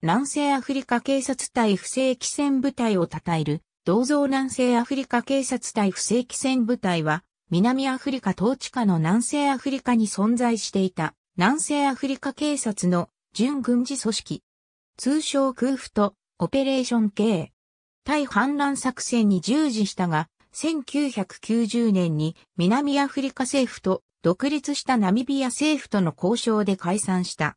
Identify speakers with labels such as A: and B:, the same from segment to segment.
A: 南西アフリカ警察隊不正規戦部隊を称える、銅像南西アフリカ警察隊不正規戦部隊は、南アフリカ統治下の南西アフリカに存在していた、南西アフリカ警察の準軍事組織。通称空腹とオペレーション系。対反乱作戦に従事したが、1990年に南アフリカ政府と独立したナミビア政府との交渉で解散した。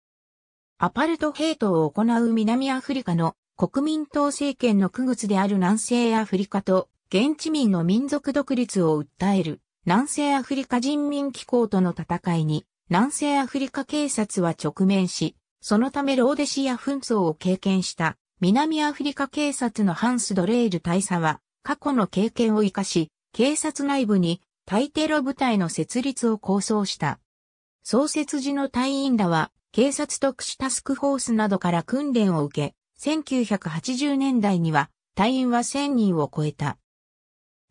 A: アパルトヘイトを行う南アフリカの国民党政権の区別である南西アフリカと現地民の民族独立を訴える南西アフリカ人民機構との戦いに南西アフリカ警察は直面し、そのためローデシア紛争を経験した南アフリカ警察のハンス・ドレール大佐は過去の経験を活かし、警察内部に対テロ部隊の設立を構想した。創設時の隊員らは警察特殊タスクフォースなどから訓練を受け、1980年代には隊員は1000人を超えた。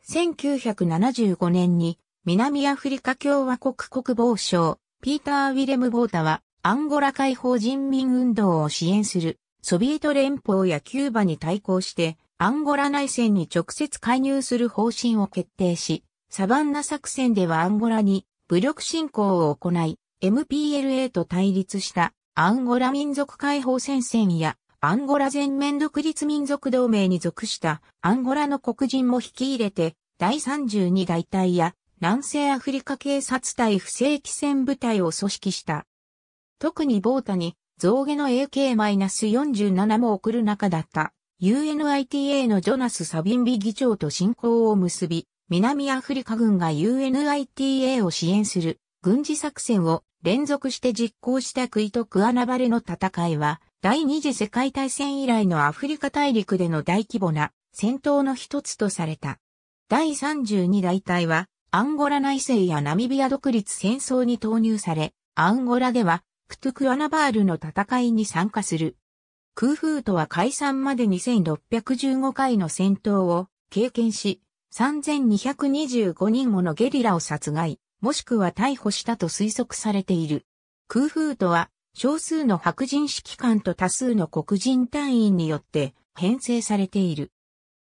A: 1975年に南アフリカ共和国国防省ピーター・ウィレム・ボータはアンゴラ解放人民運動を支援するソビエト連邦やキューバに対抗してアンゴラ内戦に直接介入する方針を決定し、サバンナ作戦ではアンゴラに武力侵攻を行い、MPLA と対立したアンゴラ民族解放戦線やアンゴラ全面独立民族同盟に属したアンゴラの黒人も引き入れて第32大隊や南西アフリカ警察隊不正規戦部隊を組織した。特にボータに象牙の AK-47 も送る中だった UNITA のジョナス・サビンビ議長と親交を結び、南アフリカ軍が UNITA を支援する軍事作戦を連続して実行したクイとクアナバレの戦いは、第二次世界大戦以来のアフリカ大陸での大規模な戦闘の一つとされた。第32大隊は、アンゴラ内政やナミビア独立戦争に投入され、アンゴラでは、クトゥクアナバールの戦いに参加する。空風とは解散まで2615回の戦闘を経験し、3225人ものゲリラを殺害、もしくは逮捕したと推測されている。空風とは、少数の白人指揮官と多数の黒人隊員によって編成されている。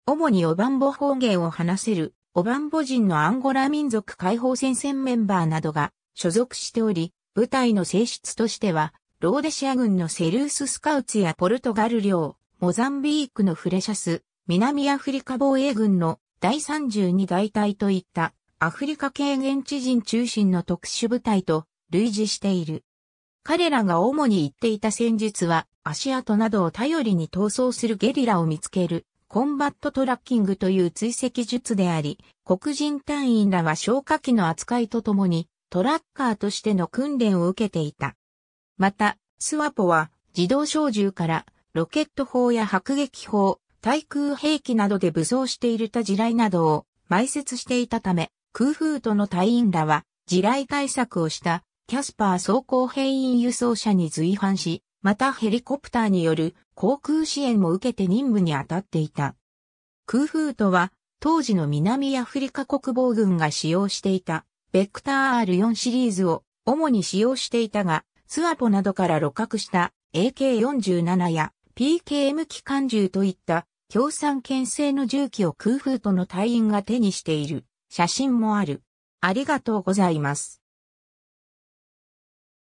A: 主にオバンボ方言を話せる、オバンボ人のアンゴラ民族解放戦線メンバーなどが所属しており、部隊の性質としては、ローデシア軍のセルーススカウツやポルトガル領、モザンビークのフレシャス、南アフリカ防衛軍の第32大隊といったアフリカ系現地人中心の特殊部隊と類似している。彼らが主に言っていた戦術は足跡などを頼りに逃走するゲリラを見つけるコンバットトラッキングという追跡術であり、黒人隊員らは消火器の扱いとともにトラッカーとしての訓練を受けていた。また、スワポは自動小銃からロケット砲や迫撃砲、対空兵器などで武装しているた地雷などを埋設していたため、空風との隊員らは、地雷対策をしたキャスパー装甲兵員輸送車に随伴し、またヘリコプターによる航空支援も受けて任務に当たっていた。空風とは、当時の南アフリカ国防軍が使用していた、ベクター R4 シリーズを主に使用していたが、スワポなどから露獲した AK47 や PKM 機関銃といった共産権制の銃器を空風との隊員が手にしている。写真もある。ありがとうございます。